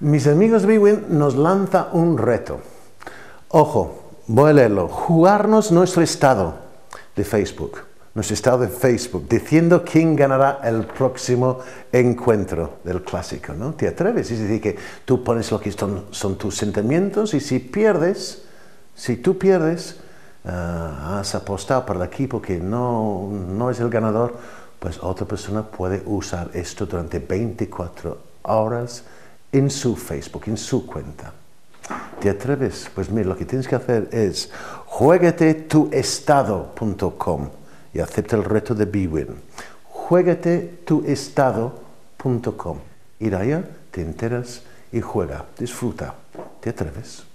Mis amigos Win nos lanza un reto. Ojo, voy a leerlo. Jugarnos nuestro estado de Facebook, nuestro estado de Facebook, diciendo quién ganará el próximo encuentro del clásico. ¿no? ¿Te atreves? Es decir, que tú pones lo que son, tus sentimientos y si pierdes, si tú pierdes, ah, has apostado para el equipo que no, no es el ganador, pues otra persona puede usar esto durante 24 horas en su Facebook, en su cuenta. ¿Te atreves? Pues mira, lo que tienes que hacer es jueguetetuestado.com y acepta el reto de BWIN. Jueguetetuestado.com Ir allá, te enteras y juega, disfruta. ¿Te atreves?